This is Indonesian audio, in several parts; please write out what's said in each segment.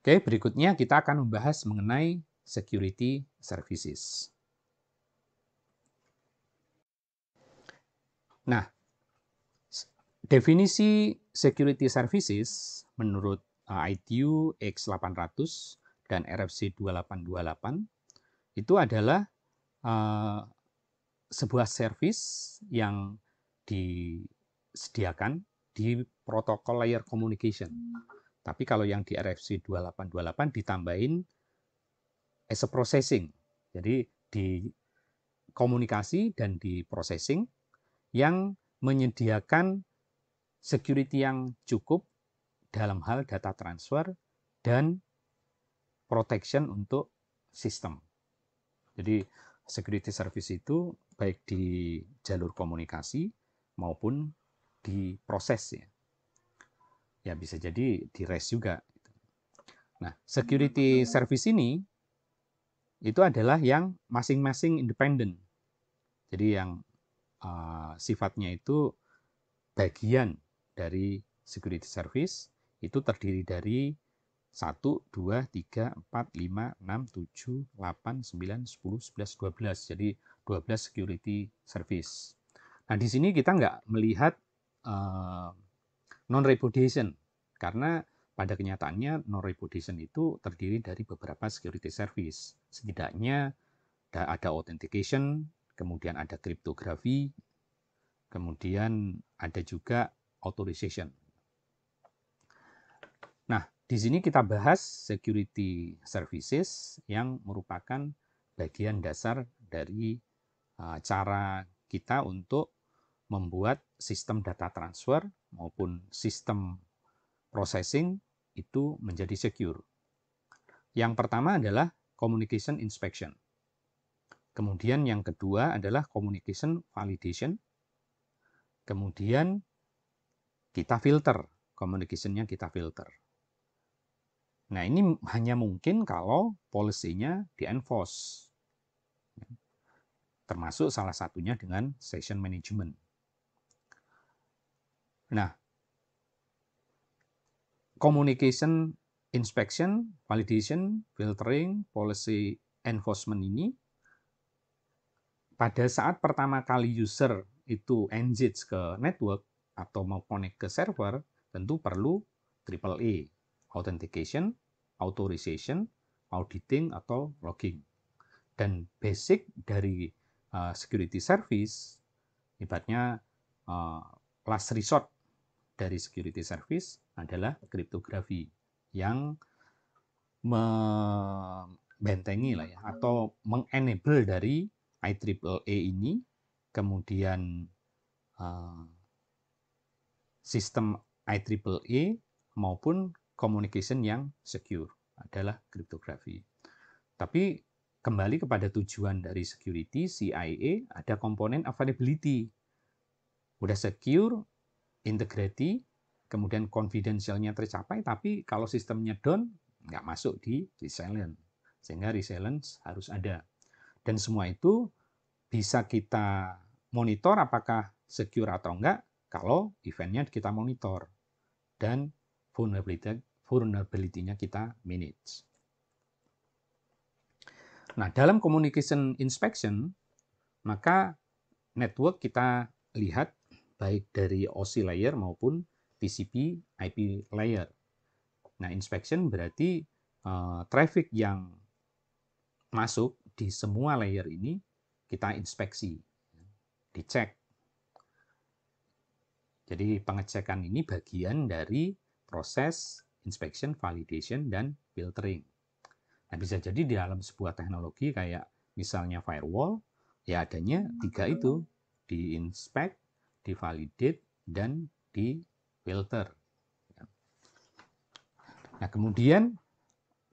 Oke, berikutnya kita akan membahas mengenai security services. Nah, definisi security services menurut eh, ITU X800 dan RFC 2828 itu adalah uh, sebuah service yang disediakan di protokol layer communication. Tapi kalau yang di RFC 2828 ditambahin as a processing. Jadi di komunikasi dan di processing yang menyediakan security yang cukup dalam hal data transfer dan protection untuk sistem. Jadi security service itu baik di jalur komunikasi maupun di proses ya ya bisa jadi di rest juga. Gitu. Nah, hmm, security service ini itu adalah yang masing-masing independen. Jadi yang uh, sifatnya itu bagian dari security service itu terdiri dari 1, 2, 3, 4, 5, 6, 7, 8, 9, 10, 11, 12. Jadi 12 security service. Nah di sini kita nggak melihat uh, non repudiation karena pada kenyataannya non repudiation itu terdiri dari beberapa security service setidaknya ada authentication kemudian ada kriptografi kemudian ada juga authorization nah di sini kita bahas security services yang merupakan bagian dasar dari ah, cara kita untuk membuat sistem data transfer maupun sistem processing itu menjadi secure. Yang pertama adalah communication inspection. Kemudian yang kedua adalah communication validation. Kemudian kita filter, communication-nya kita filter. Nah, ini hanya mungkin kalau polisinya di-enforce. Termasuk salah satunya dengan session management. Nah, communication inspection, validation, filtering, policy enforcement ini pada saat pertama kali user itu engage ke network atau mau connect ke server, tentu perlu triple e authentication, authorization, auditing atau logging. Dan basic dari uh, security service, ibaratnya uh, last resort dari security service adalah kriptografi yang membentengi lah ya atau mengenable dari IEEE ini kemudian uh, sistem IEEE maupun communication yang secure adalah kriptografi. Tapi kembali kepada tujuan dari security CIA ada komponen availability. Udah secure, integrity, kemudian confidentialnya tercapai, tapi kalau sistemnya down, nggak masuk di resilient. Sehingga resilience harus ada. Dan semua itu bisa kita monitor apakah secure atau enggak kalau eventnya kita monitor dan vulnerability vulnerability-nya kita manage. Nah, dalam communication inspection, maka network kita lihat baik dari OC layer maupun TCP IP layer. Nah, inspection berarti uh, traffic yang masuk di semua layer ini kita inspeksi, dicek. Jadi pengecekan ini bagian dari proses inspection, validation, dan filtering. Nah, bisa jadi di dalam sebuah teknologi kayak misalnya firewall, ya adanya tiga hmm. itu, di inspect, divalidate dan di filter. Nah, kemudian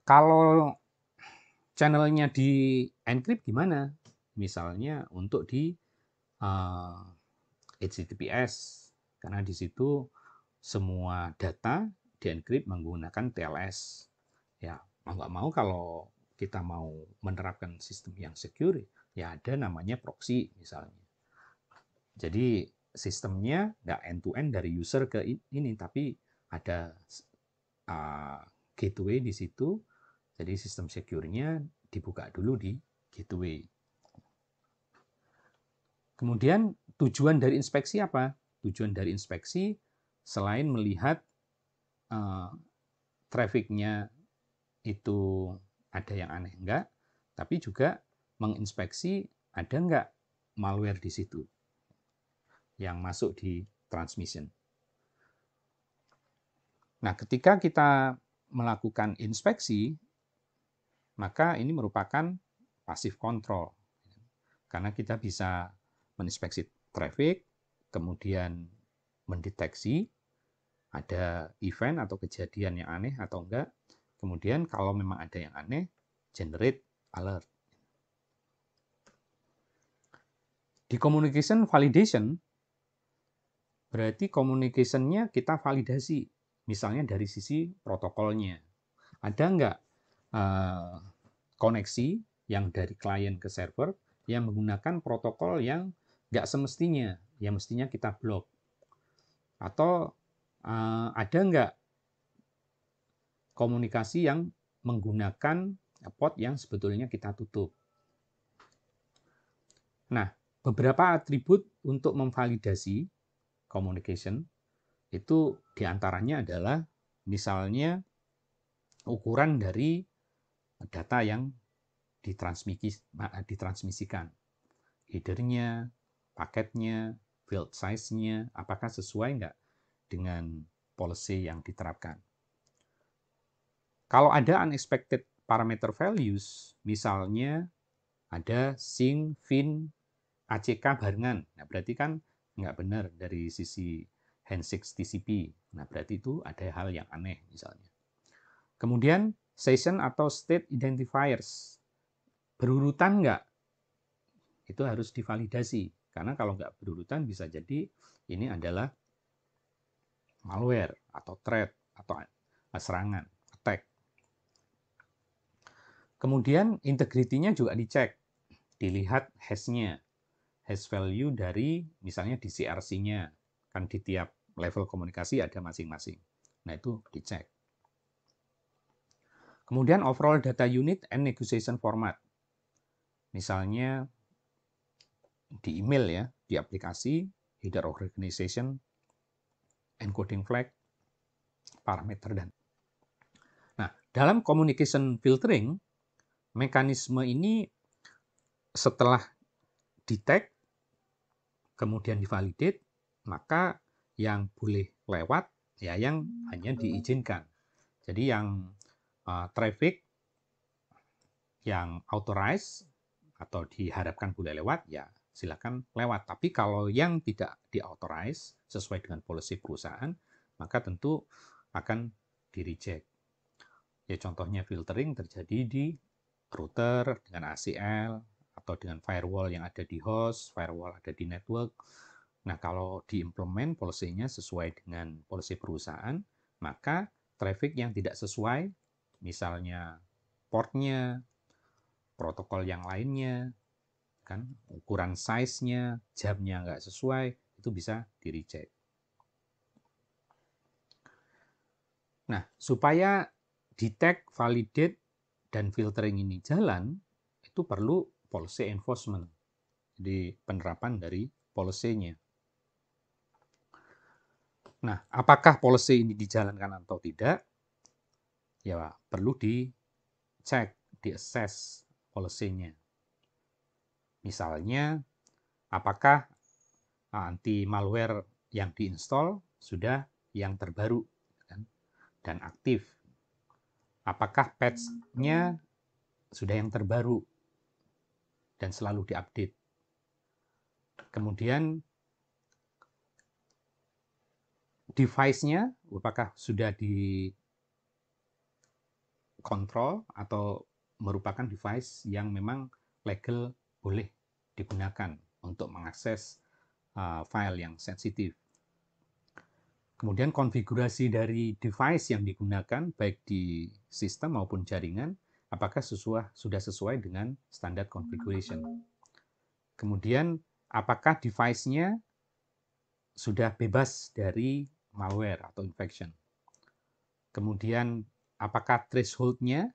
kalau channelnya di encrypt gimana? Misalnya untuk di uh, eh, HTTPS karena di situ semua data di encrypt menggunakan TLS. Ya, mau nggak mau kalau kita mau menerapkan sistem yang secure, ya ada namanya proxy misalnya. Jadi sistemnya nggak end to end dari user ke ini tapi ada uh, gateway di situ jadi sistem secure dibuka dulu di gateway kemudian tujuan dari inspeksi apa tujuan dari inspeksi selain melihat uh, trafficnya itu ada yang aneh enggak tapi juga menginspeksi ada enggak malware di situ yang masuk di transmission. Nah, ketika kita melakukan inspeksi, maka ini merupakan pasif kontrol. Karena kita bisa meninspeksi traffic, kemudian mendeteksi ada event atau kejadian yang aneh atau enggak. Kemudian kalau memang ada yang aneh, generate alert. Di communication validation, Berarti communication kita validasi, misalnya dari sisi protokolnya. Ada nggak uh, koneksi yang dari klien ke server yang menggunakan protokol yang nggak semestinya, yang mestinya kita blok. Atau uh, ada nggak komunikasi yang menggunakan pot yang sebetulnya kita tutup. Nah, beberapa atribut untuk memvalidasi communication itu diantaranya adalah misalnya ukuran dari data yang eh, ditransmisikan. Headernya, paketnya, build size-nya, apakah sesuai nggak dengan policy yang diterapkan. Kalau ada unexpected parameter values, misalnya ada sing, fin, ACK barengan. Nah, berarti kan nggak benar dari sisi handshake TCP. Nah, berarti itu ada hal yang aneh misalnya. Kemudian session atau state identifiers berurutan nggak? Itu harus divalidasi karena kalau nggak berurutan bisa jadi ini adalah malware atau threat atau serangan, attack. Kemudian integritinya juga dicek, dilihat hashnya, hash value dari misalnya di crc nya Kan di tiap level komunikasi ada masing-masing. Nah, itu dicek. Kemudian overall data unit and negotiation format. Misalnya di email ya, di aplikasi, header organization, encoding flag, parameter dan. Nah, dalam communication filtering, mekanisme ini setelah detect kemudian divalidate, maka yang boleh lewat ya yang hanya diizinkan. Jadi yang uh, traffic yang authorized atau diharapkan boleh lewat ya silakan lewat. Tapi kalau yang tidak diauthorize sesuai dengan polisi perusahaan, maka tentu akan di reject. Ya contohnya filtering terjadi di router dengan ACL, atau dengan firewall yang ada di host, firewall ada di network. Nah, kalau diimplement polisinya sesuai dengan polisi perusahaan, maka traffic yang tidak sesuai, misalnya portnya, protokol yang lainnya, kan ukuran size-nya, jamnya nggak sesuai, itu bisa di reject. Nah, supaya detect, validate, dan filtering ini jalan, itu perlu policy enforcement. Jadi penerapan dari polisinya. Nah, apakah polisi ini dijalankan atau tidak? Ya, Pak, perlu dicek, diakses polisinya. Misalnya, apakah ah, anti malware yang diinstal sudah yang terbaru kan, dan aktif? Apakah patch-nya sudah yang terbaru dan selalu diupdate. Kemudian device-nya apakah sudah di kontrol atau merupakan device yang memang legal boleh digunakan untuk mengakses uh, file yang sensitif. Kemudian konfigurasi dari device yang digunakan baik di sistem maupun jaringan apakah sesuai, sudah sesuai dengan standar configuration. Kemudian, apakah device-nya sudah bebas dari malware atau infection. Kemudian, apakah threshold-nya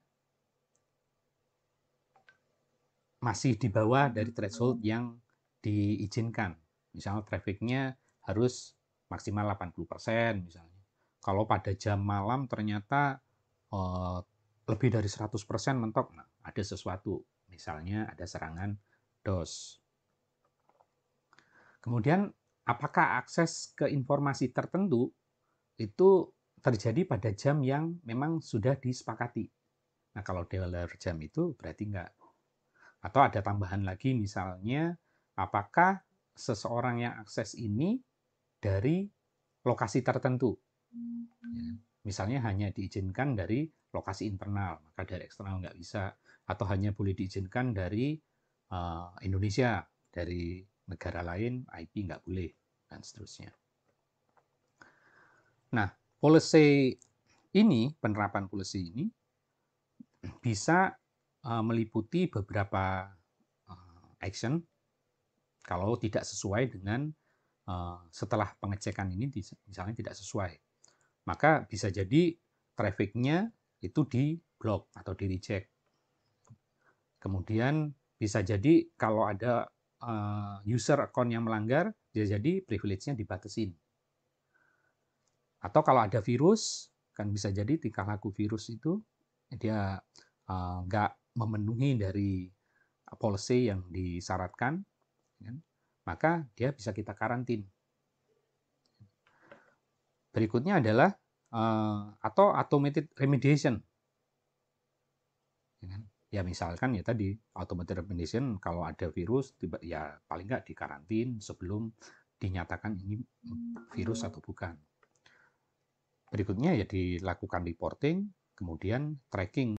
masih di bawah dari threshold yang diizinkan. Misalnya trafficnya harus maksimal 80% misalnya. Kalau pada jam malam ternyata eh, lebih dari 100% mentok nah ada sesuatu. Misalnya ada serangan DOS. Kemudian apakah akses ke informasi tertentu itu terjadi pada jam yang memang sudah disepakati. Nah kalau dealer jam itu berarti enggak. Atau ada tambahan lagi misalnya apakah seseorang yang akses ini dari lokasi tertentu. Hmm. Ya, misalnya hanya diizinkan dari lokasi internal, maka dari eksternal nggak bisa atau hanya boleh diizinkan dari uh, Indonesia, dari negara lain IP nggak boleh dan seterusnya. Nah, policy ini penerapan policy ini bisa uh, meliputi beberapa uh, action kalau tidak sesuai dengan uh, setelah pengecekan ini misalnya tidak sesuai maka bisa jadi trafficnya itu di block atau di reject. Kemudian bisa jadi kalau ada eh, user account yang melanggar, bisa jadi privilege-nya dibatasin. Atau kalau ada virus, kan bisa jadi tingkah laku virus itu dia eh, nggak uh, memenuhi dari policy yang disyaratkan, kan? maka dia bisa kita karantin. Berikutnya adalah uh, atau automated remediation. Ya, kan? ya misalkan ya tadi automated remediation kalau ada virus tiba ya paling nggak dikarantin sebelum dinyatakan ini virus atau bukan. Berikutnya ya dilakukan reporting, kemudian tracking